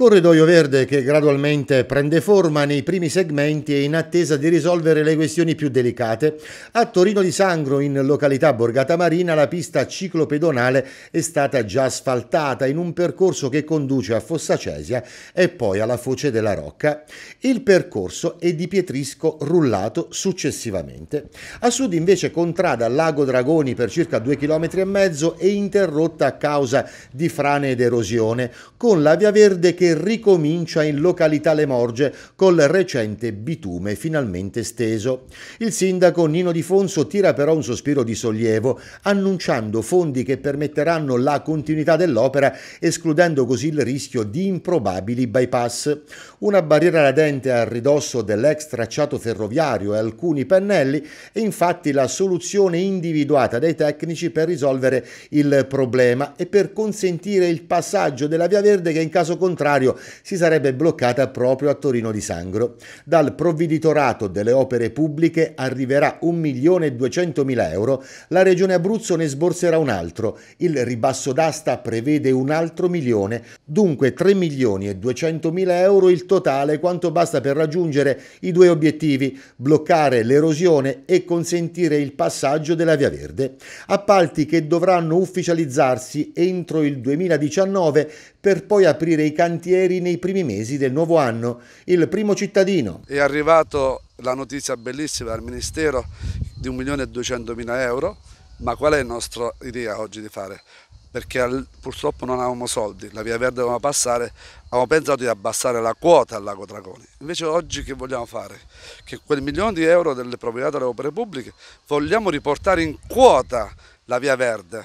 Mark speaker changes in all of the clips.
Speaker 1: Corridoio verde che gradualmente prende forma nei primi segmenti e in attesa di risolvere le questioni più delicate. A Torino di Sangro, in località Borgata Marina, la pista ciclopedonale è stata già asfaltata in un percorso che conduce a Fossacesia e poi alla Foce della Rocca. Il percorso è di pietrisco rullato successivamente. A sud invece contrada Lago Dragoni per circa 2,5 km e interrotta a causa di frane ed erosione, con la via verde che ricomincia in località Le Morge col recente bitume finalmente steso. Il sindaco Nino Di Fonso tira però un sospiro di sollievo, annunciando fondi che permetteranno la continuità dell'opera, escludendo così il rischio di improbabili bypass. Una barriera radente a ridosso dell'ex tracciato ferroviario e alcuni pennelli è infatti la soluzione individuata dai tecnici per risolvere il problema e per consentire il passaggio della via verde che in caso contrario contrario si sarebbe bloccata proprio a Torino di Sangro. Dal provveditorato delle opere pubbliche arriverà 1.200.000 euro, la Regione Abruzzo ne sborserà un altro, il ribasso d'asta prevede un altro milione, dunque 3.200.000 euro il totale quanto basta per raggiungere i due obiettivi, bloccare l'erosione e consentire il passaggio della Via Verde. Appalti che dovranno ufficializzarsi entro il 2019 per poi aprire i cantieri cantieri nei primi mesi del nuovo anno. Il primo cittadino.
Speaker 2: È arrivata la notizia bellissima dal Ministero di 1.200.000 euro, ma qual è il nostro idea oggi di fare? Perché purtroppo non avevamo soldi, la via verde doveva passare, avevamo pensato di abbassare la quota al lago Dragoni. Invece oggi che vogliamo fare? Che quel milione di euro delle proprietà delle opere pubbliche vogliamo riportare in quota la via verde,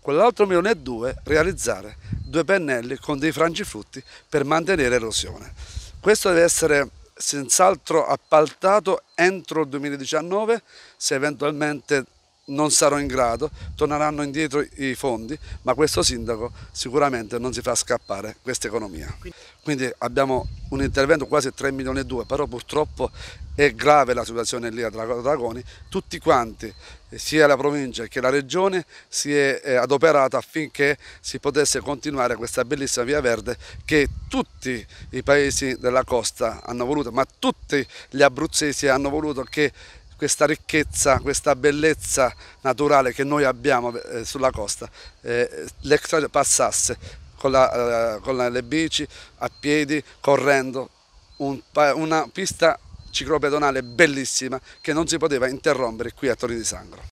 Speaker 2: quell'altro milione e due realizzare due pennelli con dei frangiflutti per mantenere erosione. Questo deve essere senz'altro appaltato entro il 2019 se eventualmente non sarò in grado, torneranno indietro i fondi, ma questo sindaco sicuramente non si fa scappare questa economia. Quindi abbiamo un intervento quasi 3 milioni e 2, però purtroppo è grave la situazione lì a Dragoni, tutti quanti, sia la provincia che la regione, si è eh, adoperata affinché si potesse continuare questa bellissima via verde che tutti i paesi della costa hanno voluto, ma tutti gli abruzzesi hanno voluto che questa ricchezza, questa bellezza naturale che noi abbiamo eh, sulla costa, eh, l'extra passasse con, la, eh, con la, le bici, a piedi, correndo, un, una pista ciclopedonale bellissima che non si poteva interrompere qui a Torino di Sangro.